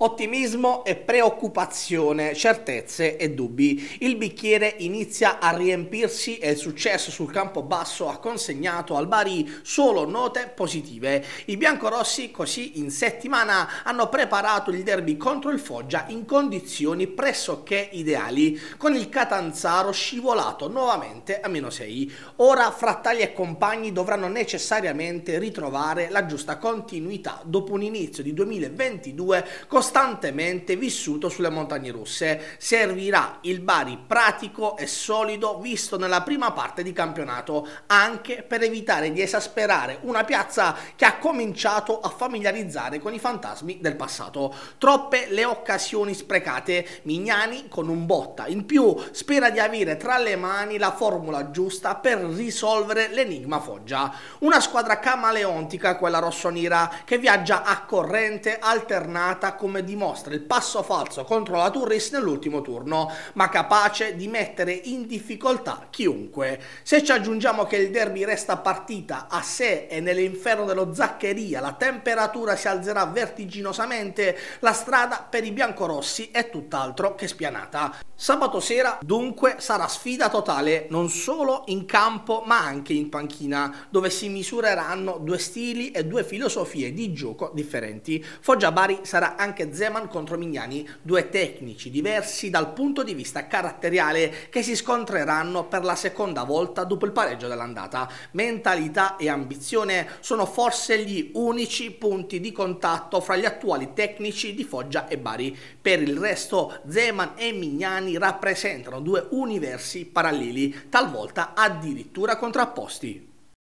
Ottimismo e preoccupazione, certezze e dubbi. Il bicchiere inizia a riempirsi e il successo sul campo basso ha consegnato al Bari solo note positive. I biancorossi così in settimana hanno preparato il derby contro il Foggia in condizioni pressoché ideali, con il Catanzaro scivolato nuovamente a meno 6. Ora Frattaglia e compagni dovranno necessariamente ritrovare la giusta continuità dopo un inizio di 2022 costruito costantemente vissuto sulle montagne russe. Servirà il Bari pratico e solido visto nella prima parte di campionato, anche per evitare di esasperare una piazza che ha cominciato a familiarizzare con i fantasmi del passato. Troppe le occasioni sprecate, Mignani con un botta in più spera di avere tra le mani la formula giusta per risolvere l'enigma Foggia. Una squadra camaleontica, quella rossonera, che viaggia a corrente alternata come Time dimostra il passo falso contro la Turris nell'ultimo turno, ma capace di mettere in difficoltà chiunque. Se ci aggiungiamo che il derby resta partita a sé e nell'inferno dello Zaccheria la temperatura si alzerà vertiginosamente, la strada per i biancorossi è tutt'altro che spianata. Sabato sera dunque sarà sfida totale non solo in campo ma anche in panchina, dove si misureranno due stili e due filosofie di gioco differenti. Foggia Bari sarà anche Zeman contro Mignani, due tecnici diversi dal punto di vista caratteriale che si scontreranno per la seconda volta dopo il pareggio dell'andata. Mentalità e ambizione sono forse gli unici punti di contatto fra gli attuali tecnici di Foggia e Bari. Per il resto Zeman e Mignani rappresentano due universi paralleli, talvolta addirittura contrapposti.